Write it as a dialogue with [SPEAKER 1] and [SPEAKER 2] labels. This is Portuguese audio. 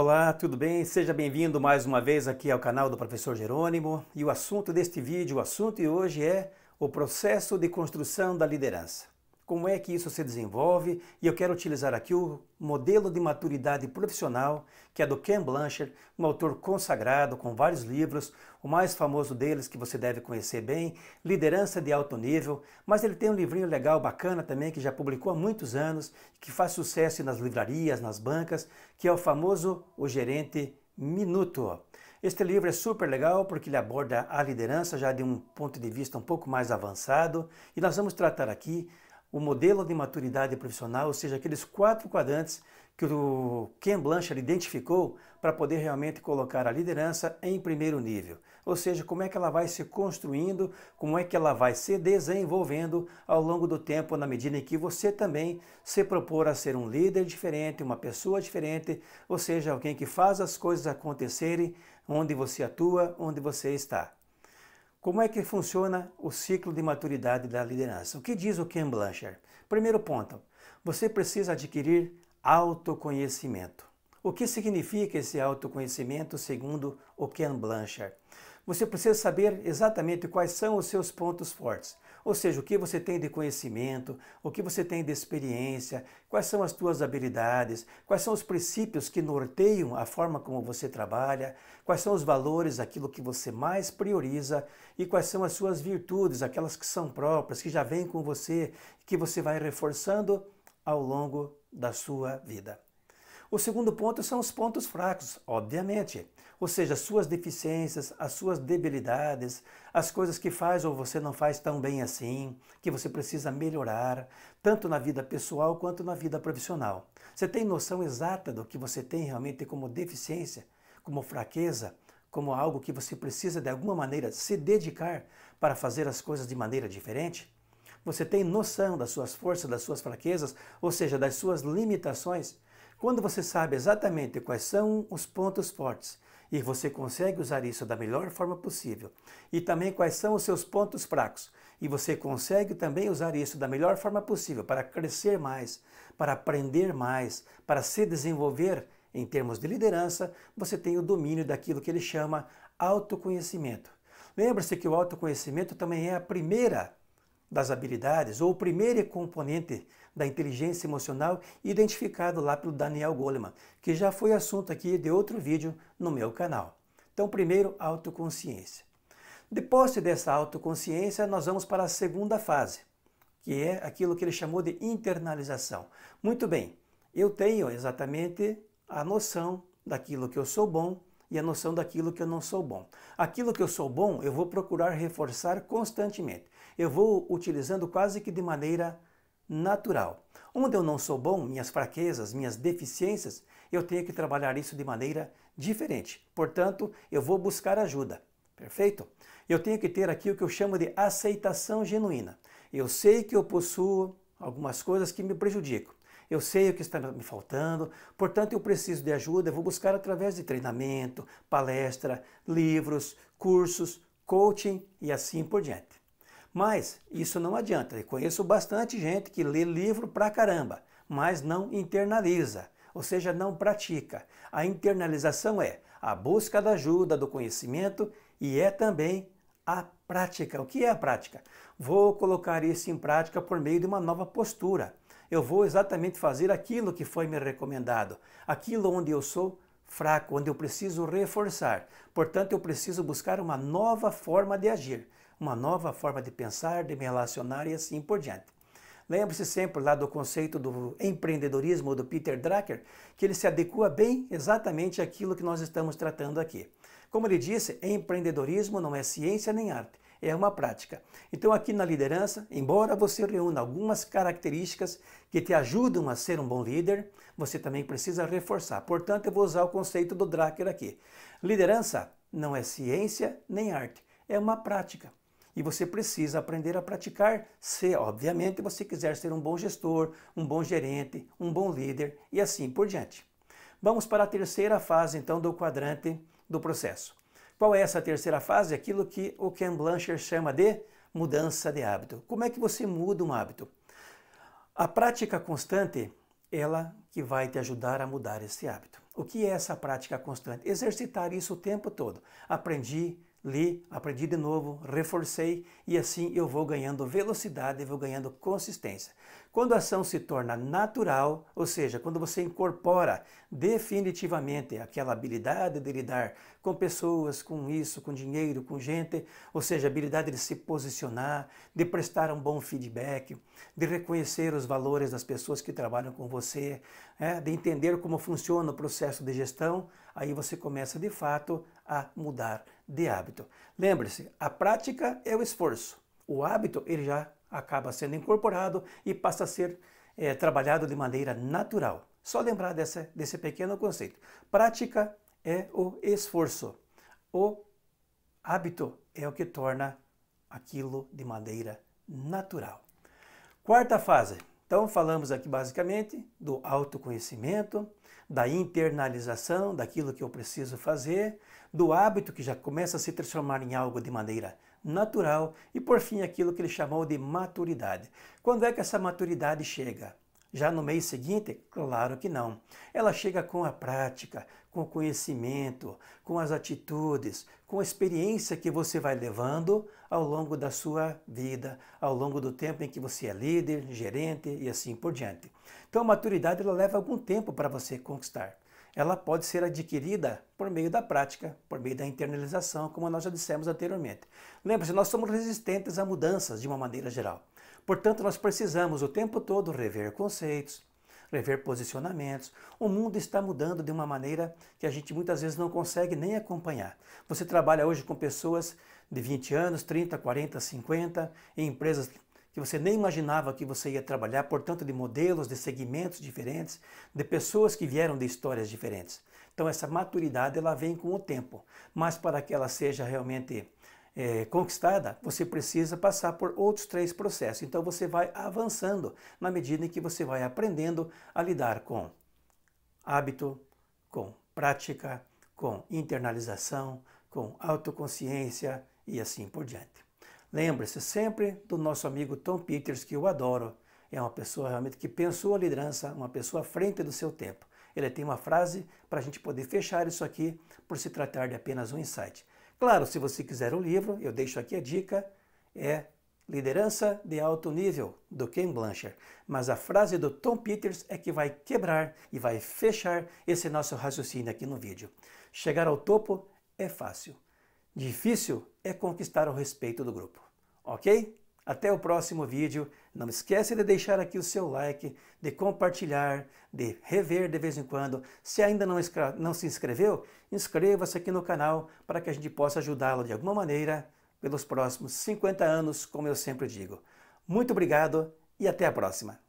[SPEAKER 1] Olá, tudo bem? Seja bem-vindo mais uma vez aqui ao canal do Professor Jerônimo. E o assunto deste vídeo, o assunto de hoje é o processo de construção da liderança como é que isso se desenvolve e eu quero utilizar aqui o modelo de maturidade profissional, que é do Ken Blanchard, um autor consagrado com vários livros, o mais famoso deles que você deve conhecer bem, Liderança de Alto Nível, mas ele tem um livrinho legal, bacana também, que já publicou há muitos anos, que faz sucesso nas livrarias, nas bancas, que é o famoso O Gerente Minuto. Este livro é super legal porque ele aborda a liderança já de um ponto de vista um pouco mais avançado e nós vamos tratar aqui o modelo de maturidade profissional, ou seja, aqueles quatro quadrantes que o Ken Blanchard identificou para poder realmente colocar a liderança em primeiro nível. Ou seja, como é que ela vai se construindo, como é que ela vai se desenvolvendo ao longo do tempo, na medida em que você também se propor a ser um líder diferente, uma pessoa diferente, ou seja, alguém que faz as coisas acontecerem onde você atua, onde você está. Como é que funciona o ciclo de maturidade da liderança? O que diz o Ken Blanchard? Primeiro ponto, você precisa adquirir autoconhecimento. O que significa esse autoconhecimento segundo o Ken Blanchard? Você precisa saber exatamente quais são os seus pontos fortes, ou seja, o que você tem de conhecimento, o que você tem de experiência, quais são as suas habilidades, quais são os princípios que norteiam a forma como você trabalha, quais são os valores, aquilo que você mais prioriza e quais são as suas virtudes, aquelas que são próprias, que já vêm com você, que você vai reforçando ao longo da sua vida. O segundo ponto são os pontos fracos, obviamente, ou seja, suas deficiências, as suas debilidades, as coisas que faz ou você não faz tão bem assim, que você precisa melhorar, tanto na vida pessoal quanto na vida profissional. Você tem noção exata do que você tem realmente como deficiência, como fraqueza, como algo que você precisa de alguma maneira se dedicar para fazer as coisas de maneira diferente? Você tem noção das suas forças, das suas fraquezas, ou seja, das suas limitações? Quando você sabe exatamente quais são os pontos fortes e você consegue usar isso da melhor forma possível, e também quais são os seus pontos fracos, e você consegue também usar isso da melhor forma possível para crescer mais, para aprender mais, para se desenvolver em termos de liderança, você tem o domínio daquilo que ele chama autoconhecimento. lembre se que o autoconhecimento também é a primeira das habilidades, ou o primeiro componente da inteligência emocional, identificado lá pelo Daniel Goleman, que já foi assunto aqui de outro vídeo no meu canal. Então, primeiro, autoconsciência. Depois dessa autoconsciência, nós vamos para a segunda fase, que é aquilo que ele chamou de internalização. Muito bem, eu tenho exatamente a noção daquilo que eu sou bom e a noção daquilo que eu não sou bom. Aquilo que eu sou bom, eu vou procurar reforçar constantemente eu vou utilizando quase que de maneira natural. Onde eu não sou bom, minhas fraquezas, minhas deficiências, eu tenho que trabalhar isso de maneira diferente. Portanto, eu vou buscar ajuda. Perfeito? Eu tenho que ter aqui o que eu chamo de aceitação genuína. Eu sei que eu possuo algumas coisas que me prejudicam. Eu sei o que está me faltando, portanto eu preciso de ajuda, eu vou buscar através de treinamento, palestra, livros, cursos, coaching e assim por diante. Mas isso não adianta. Eu conheço bastante gente que lê livro pra caramba, mas não internaliza, ou seja, não pratica. A internalização é a busca da ajuda, do conhecimento e é também a prática. O que é a prática? Vou colocar isso em prática por meio de uma nova postura. Eu vou exatamente fazer aquilo que foi me recomendado, aquilo onde eu sou fraco, onde eu preciso reforçar. Portanto, eu preciso buscar uma nova forma de agir uma nova forma de pensar, de me relacionar e assim por diante. Lembre-se sempre lá do conceito do empreendedorismo do Peter Drucker, que ele se adequa bem exatamente àquilo que nós estamos tratando aqui. Como ele disse, empreendedorismo não é ciência nem arte, é uma prática. Então, aqui na liderança, embora você reúna algumas características que te ajudam a ser um bom líder, você também precisa reforçar. Portanto, eu vou usar o conceito do Drucker aqui. Liderança não é ciência nem arte, é uma prática e você precisa aprender a praticar se, obviamente, você quiser ser um bom gestor, um bom gerente, um bom líder e assim por diante. Vamos para a terceira fase então do quadrante do processo. Qual é essa terceira fase? Aquilo que o Ken Blanchard chama de mudança de hábito. Como é que você muda um hábito? A prática constante, ela que vai te ajudar a mudar esse hábito. O que é essa prática constante? Exercitar isso o tempo todo. Aprendi, li, aprendi de novo, reforcei e assim eu vou ganhando velocidade, e vou ganhando consistência. Quando a ação se torna natural, ou seja, quando você incorpora definitivamente aquela habilidade de lidar com pessoas, com isso, com dinheiro, com gente, ou seja, a habilidade de se posicionar, de prestar um bom feedback, de reconhecer os valores das pessoas que trabalham com você, é, de entender como funciona o processo de gestão, aí você começa de fato a mudar de hábito. Lembre-se, a prática é o esforço, o hábito ele já acaba sendo incorporado e passa a ser é, trabalhado de maneira natural. Só lembrar desse pequeno conceito. Prática é o esforço. O hábito é o que torna aquilo de maneira natural. Quarta fase. Então, falamos aqui basicamente do autoconhecimento, da internalização daquilo que eu preciso fazer, do hábito que já começa a se transformar em algo de maneira natural e, por fim, aquilo que ele chamou de maturidade. Quando é que essa maturidade chega? Já no mês seguinte, claro que não. Ela chega com a prática, com o conhecimento, com as atitudes, com a experiência que você vai levando ao longo da sua vida, ao longo do tempo em que você é líder, gerente e assim por diante. Então, a maturidade ela leva algum tempo para você conquistar. Ela pode ser adquirida por meio da prática, por meio da internalização, como nós já dissemos anteriormente. Lembre-se, nós somos resistentes a mudanças de uma maneira geral. Portanto, nós precisamos o tempo todo rever conceitos, rever posicionamentos. O mundo está mudando de uma maneira que a gente muitas vezes não consegue nem acompanhar. Você trabalha hoje com pessoas de 20 anos, 30, 40, 50, em empresas que você nem imaginava que você ia trabalhar, portanto, de modelos, de segmentos diferentes, de pessoas que vieram de histórias diferentes. Então, essa maturidade ela vem com o tempo, mas para que ela seja realmente é, conquistada, você precisa passar por outros três processos. Então você vai avançando na medida em que você vai aprendendo a lidar com hábito, com prática, com internalização, com autoconsciência e assim por diante. Lembre-se sempre do nosso amigo Tom Peters, que eu adoro. É uma pessoa realmente que pensou a liderança, uma pessoa à frente do seu tempo. Ele tem uma frase para a gente poder fechar isso aqui, por se tratar de apenas um insight. Claro, se você quiser o livro, eu deixo aqui a dica, é Liderança de Alto Nível, do Ken Blanchard. Mas a frase do Tom Peters é que vai quebrar e vai fechar esse nosso raciocínio aqui no vídeo. Chegar ao topo é fácil. Difícil é conquistar o respeito do grupo. Ok? Até o próximo vídeo. Não esquece de deixar aqui o seu like, de compartilhar, de rever de vez em quando. Se ainda não, não se inscreveu, inscreva-se aqui no canal para que a gente possa ajudá-lo de alguma maneira pelos próximos 50 anos, como eu sempre digo. Muito obrigado e até a próxima!